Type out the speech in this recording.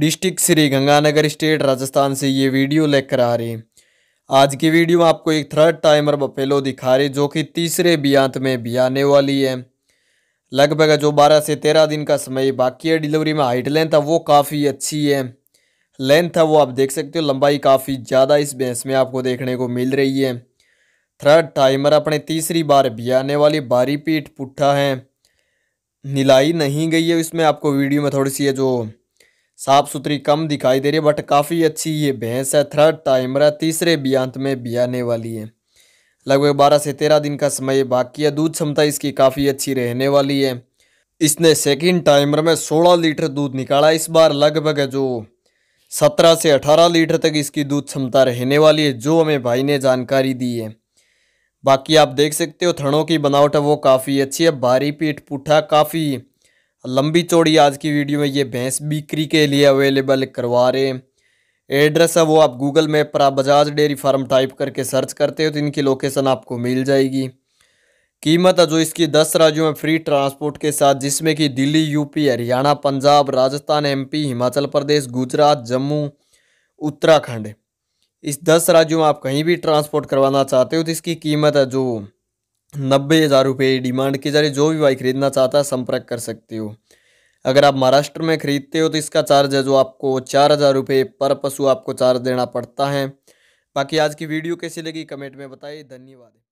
district Shri Ganganagar state Rajasthan से ये video लेकर आ रहे आज की वीडियो में आपको एक थर्ड टाइमर बफेलो दिखा रही जो कि तीसरे बियांत में भी आने वाली है लगभग जो 12 से 13 दिन का समय बाकी है डिलीवरी में हाइट लेंथ है वो काफ़ी अच्छी है लेंथ है वो आप देख सकते हो लंबाई काफ़ी ज़्यादा इस भैंस में आपको देखने को मिल रही है थर्ड टाइमर अपने तीसरी बार भी आने वाली बारी पीठ पुट्ठा है निलाई नहीं गई है इसमें आपको वीडियो में थोड़ी सी है जो साफ सुथरी कम दिखाई दे रही है बट काफ़ी अच्छी ये भैंस है थर्ड टाइम रहा तीसरे बियांत में बियाने वाली है लगभग बारह से तेरह दिन का समय बाकी है दूध क्षमता इसकी काफ़ी अच्छी रहने वाली है इसने सेकंड टाइमर में 16 लीटर दूध निकाला इस बार लगभग जो 17 से 18 लीटर तक इसकी दूध क्षमता रहने वाली है जो हमें भाई ने जानकारी दी है बाकी आप देख सकते हो थड़ों की बनावट है वो काफ़ी अच्छी है भारी पीठ पुठा काफ़ी लंबी चौड़ी आज की वीडियो में ये भैंस बिक्री के लिए अवेलेबल करवा रहे हैं एड्रेस है वो आप गूगल मैप पर आप बजाज डेयरी फार्म टाइप करके सर्च करते हो तो इनकी लोकेशन आपको मिल जाएगी कीमत है जो इसकी दस राज्यों में फ्री ट्रांसपोर्ट के साथ जिसमें कि दिल्ली यूपी हरियाणा पंजाब राजस्थान एमपी हिमाचल प्रदेश गुजरात जम्मू उत्तराखंड इस दस राज्यों में आप कहीं भी ट्रांसपोर्ट करवाना चाहते हो तो इसकी कीमत है जो नब्बे हज़ार रुपये डिमांड की जा रही जो भी भाई खरीदना चाहता है संपर्क कर सकते हो अगर आप महाराष्ट्र में खरीदते हो तो इसका चार्ज है जो आपको चार हज़ार रुपये पर पशु आपको चार्ज देना पड़ता है बाकी आज की वीडियो कैसी लगी कमेंट में बताइए धन्यवाद